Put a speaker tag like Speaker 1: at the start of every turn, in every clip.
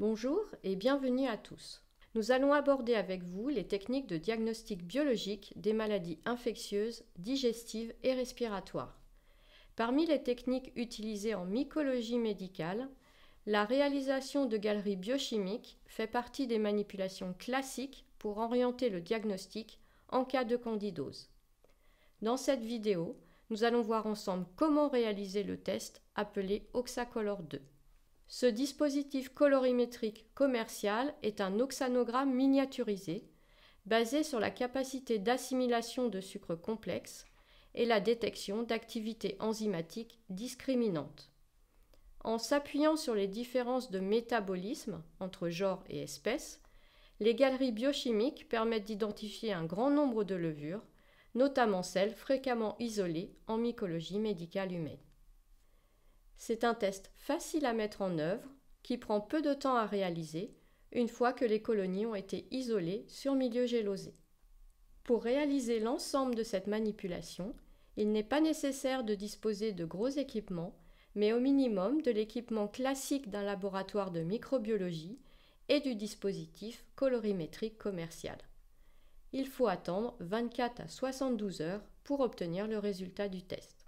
Speaker 1: Bonjour et bienvenue à tous. Nous allons aborder avec vous les techniques de diagnostic biologique des maladies infectieuses, digestives et respiratoires. Parmi les techniques utilisées en mycologie médicale, la réalisation de galeries biochimiques fait partie des manipulations classiques pour orienter le diagnostic en cas de candidose. Dans cette vidéo, nous allons voir ensemble comment réaliser le test appelé Oxacolor 2. Ce dispositif colorimétrique commercial est un oxanogramme miniaturisé, basé sur la capacité d'assimilation de sucres complexes et la détection d'activités enzymatiques discriminantes. En s'appuyant sur les différences de métabolisme entre genre et espèces, les galeries biochimiques permettent d'identifier un grand nombre de levures, notamment celles fréquemment isolées en mycologie médicale humaine. C'est un test facile à mettre en œuvre, qui prend peu de temps à réaliser, une fois que les colonies ont été isolées sur milieu gélosé. Pour réaliser l'ensemble de cette manipulation, il n'est pas nécessaire de disposer de gros équipements, mais au minimum de l'équipement classique d'un laboratoire de microbiologie et du dispositif colorimétrique commercial. Il faut attendre 24 à 72 heures pour obtenir le résultat du test.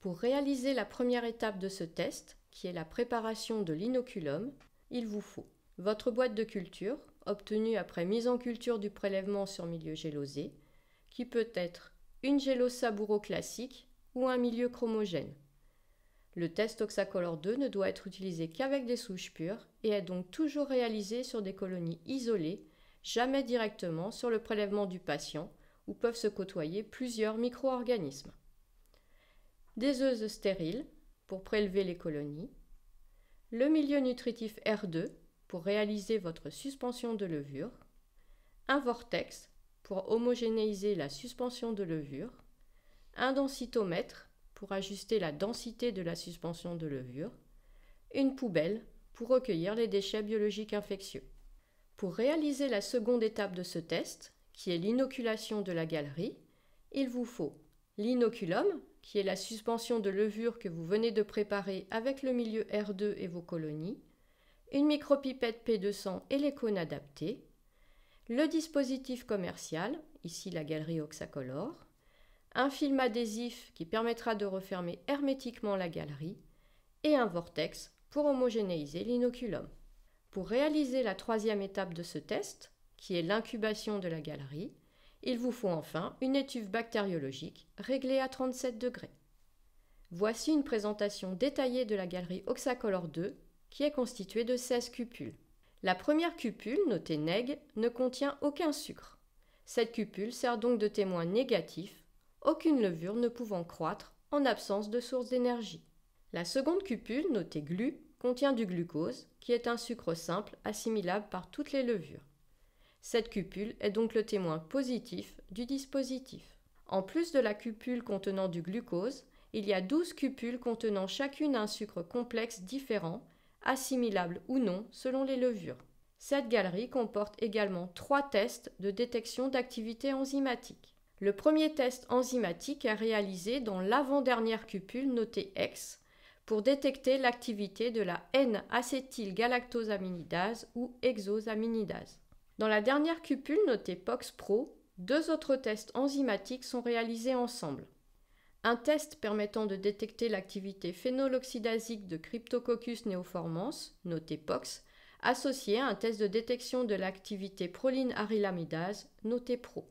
Speaker 1: Pour réaliser la première étape de ce test, qui est la préparation de l'inoculum, il vous faut votre boîte de culture, obtenue après mise en culture du prélèvement sur milieu gélosé, qui peut être une gélosaburo classique ou un milieu chromogène. Le test Oxacolor 2 ne doit être utilisé qu'avec des souches pures et est donc toujours réalisé sur des colonies isolées, jamais directement sur le prélèvement du patient, où peuvent se côtoyer plusieurs micro-organismes des œufs stériles pour prélever les colonies, le milieu nutritif R2 pour réaliser votre suspension de levure, un vortex pour homogénéiser la suspension de levure, un densitomètre pour ajuster la densité de la suspension de levure, une poubelle pour recueillir les déchets biologiques infectieux. Pour réaliser la seconde étape de ce test, qui est l'inoculation de la galerie, il vous faut l'inoculum, qui est la suspension de levure que vous venez de préparer avec le milieu R2 et vos colonies, une micropipette P200 et les cônes adaptés, le dispositif commercial, ici la galerie Oxacolor, un film adhésif qui permettra de refermer hermétiquement la galerie et un vortex pour homogénéiser l'inoculum. Pour réaliser la troisième étape de ce test, qui est l'incubation de la galerie, il vous faut enfin une étuve bactériologique réglée à 37 degrés. Voici une présentation détaillée de la galerie Oxacolor 2 qui est constituée de 16 cupules. La première cupule, notée neg, ne contient aucun sucre. Cette cupule sert donc de témoin négatif, aucune levure ne pouvant croître en absence de source d'énergie. La seconde cupule, notée glu, contient du glucose, qui est un sucre simple assimilable par toutes les levures. Cette cupule est donc le témoin positif du dispositif. En plus de la cupule contenant du glucose, il y a 12 cupules contenant chacune un sucre complexe différent, assimilable ou non selon les levures. Cette galerie comporte également trois tests de détection d'activité enzymatique. Le premier test enzymatique est réalisé dans l'avant-dernière cupule notée X pour détecter l'activité de la N-acétylgalactosaminidase ou exosaminidase. Dans la dernière cupule notée POX Pro, deux autres tests enzymatiques sont réalisés ensemble. Un test permettant de détecter l'activité phénoloxydasique de Cryptococcus neoformans, noté POX, associé à un test de détection de l'activité proline arylamidase, noté PRO.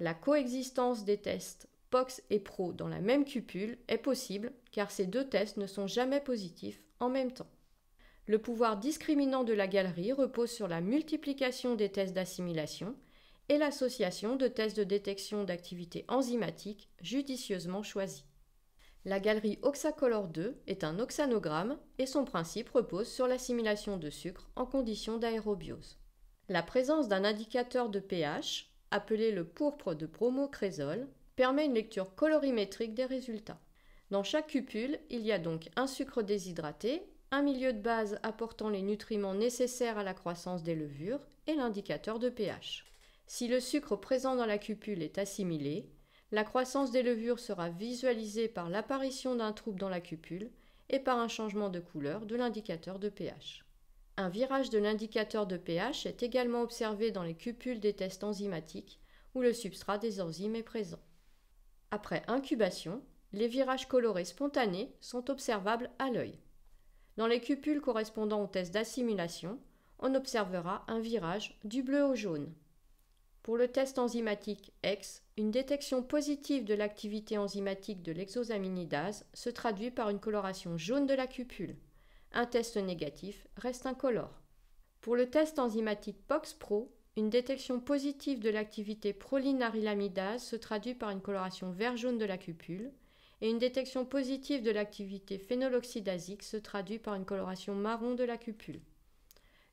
Speaker 1: La coexistence des tests POX et PRO dans la même cupule est possible car ces deux tests ne sont jamais positifs en même temps. Le pouvoir discriminant de la galerie repose sur la multiplication des tests d'assimilation et l'association de tests de détection d'activités enzymatiques judicieusement choisis. La galerie Oxacolor 2 est un oxanogramme et son principe repose sur l'assimilation de sucre en conditions d'aérobiose. La présence d'un indicateur de pH, appelé le pourpre de bromocrésol, permet une lecture colorimétrique des résultats. Dans chaque cupule, il y a donc un sucre déshydraté un milieu de base apportant les nutriments nécessaires à la croissance des levures et l'indicateur de pH. Si le sucre présent dans la cupule est assimilé, la croissance des levures sera visualisée par l'apparition d'un trouble dans la cupule et par un changement de couleur de l'indicateur de pH. Un virage de l'indicateur de pH est également observé dans les cupules des tests enzymatiques où le substrat des enzymes est présent. Après incubation, les virages colorés spontanés sont observables à l'œil. Dans les cupules correspondant au test d'assimilation, on observera un virage du bleu au jaune. Pour le test enzymatique X, une détection positive de l'activité enzymatique de l'exosaminidase se traduit par une coloration jaune de la cupule. Un test négatif reste incolore. Pour le test enzymatique POX-PRO, une détection positive de l'activité prolinarylamidase se traduit par une coloration vert-jaune de la cupule une détection positive de l'activité phénoloxydasique se traduit par une coloration marron de la cupule.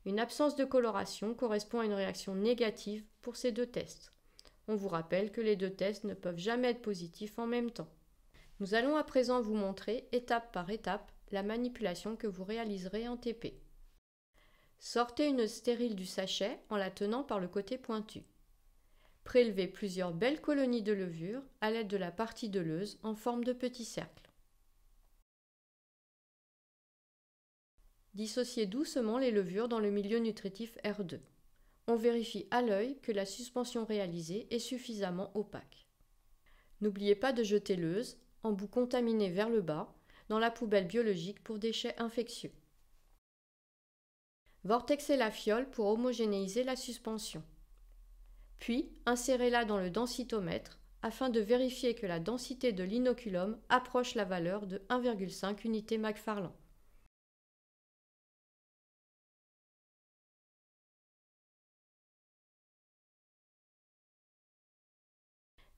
Speaker 1: Une absence de coloration correspond à une réaction négative pour ces deux tests. On vous rappelle que les deux tests ne peuvent jamais être positifs en même temps. Nous allons à présent vous montrer étape par étape la manipulation que vous réaliserez en TP. Sortez une stérile du sachet en la tenant par le côté pointu. Prélevez plusieurs belles colonies de levure à l'aide de la partie de en forme de petit cercle. Dissociez doucement les levures dans le milieu nutritif R2. On vérifie à l'œil que la suspension réalisée est suffisamment opaque. N'oubliez pas de jeter l'euse, en bout contaminé vers le bas, dans la poubelle biologique pour déchets infectieux. Vortexez la fiole pour homogénéiser la suspension puis insérez-la dans le densitomètre afin de vérifier que la densité de l'inoculum approche la valeur de 1,5 unité MacFarlane.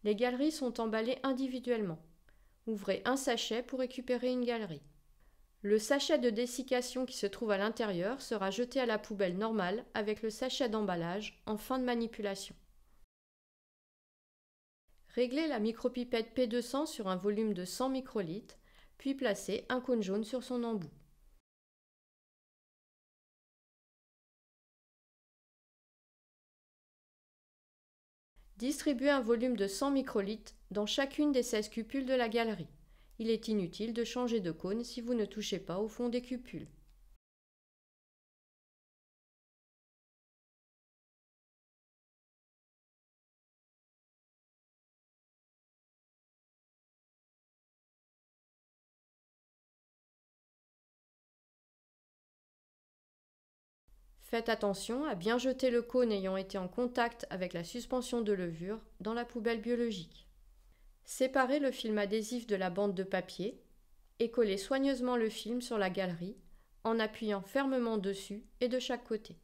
Speaker 1: Les galeries sont emballées individuellement. Ouvrez un sachet pour récupérer une galerie. Le sachet de dessiccation qui se trouve à l'intérieur sera jeté à la poubelle normale avec le sachet d'emballage en fin de manipulation. Réglez la micropipette P200 sur un volume de 100 microlitres, puis placez un cône jaune sur son embout. Distribuez un volume de 100 microlitres dans chacune des 16 cupules de la galerie. Il est inutile de changer de cône si vous ne touchez pas au fond des cupules. Faites attention à bien jeter le cône ayant été en contact avec la suspension de levure dans la poubelle biologique. Séparez le film adhésif de la bande de papier et collez soigneusement le film sur la galerie en appuyant fermement dessus et de chaque côté.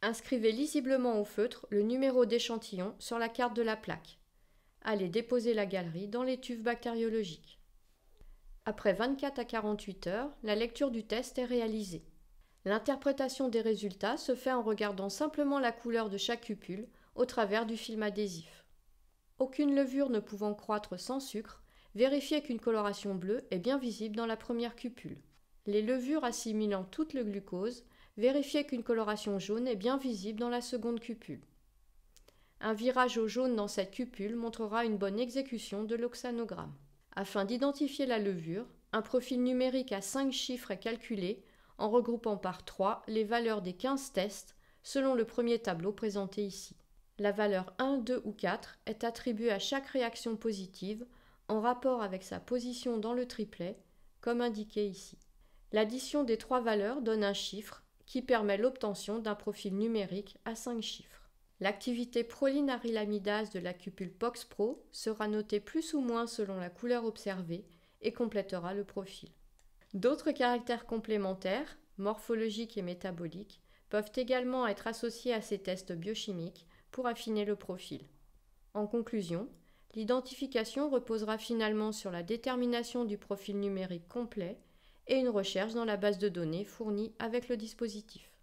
Speaker 1: Inscrivez lisiblement au feutre le numéro d'échantillon sur la carte de la plaque. Allez déposer la galerie dans les bactériologique. bactériologiques. Après 24 à 48 heures, la lecture du test est réalisée. L'interprétation des résultats se fait en regardant simplement la couleur de chaque cupule au travers du film adhésif. Aucune levure ne pouvant croître sans sucre, vérifiez qu'une coloration bleue est bien visible dans la première cupule. Les levures assimilant toute le glucose, vérifiez qu'une coloration jaune est bien visible dans la seconde cupule. Un virage au jaune dans cette cupule montrera une bonne exécution de l'oxanogramme afin d'identifier la levure, un profil numérique à 5 chiffres est calculé en regroupant par 3 les valeurs des 15 tests selon le premier tableau présenté ici. La valeur 1, 2 ou 4 est attribuée à chaque réaction positive en rapport avec sa position dans le triplet, comme indiqué ici. L'addition des trois valeurs donne un chiffre qui permet l'obtention d'un profil numérique à 5 chiffres. L'activité prolinarilamidase de la cupule POX-PRO sera notée plus ou moins selon la couleur observée et complétera le profil. D'autres caractères complémentaires, morphologiques et métaboliques, peuvent également être associés à ces tests biochimiques pour affiner le profil. En conclusion, l'identification reposera finalement sur la détermination du profil numérique complet et une recherche dans la base de données fournie avec le dispositif.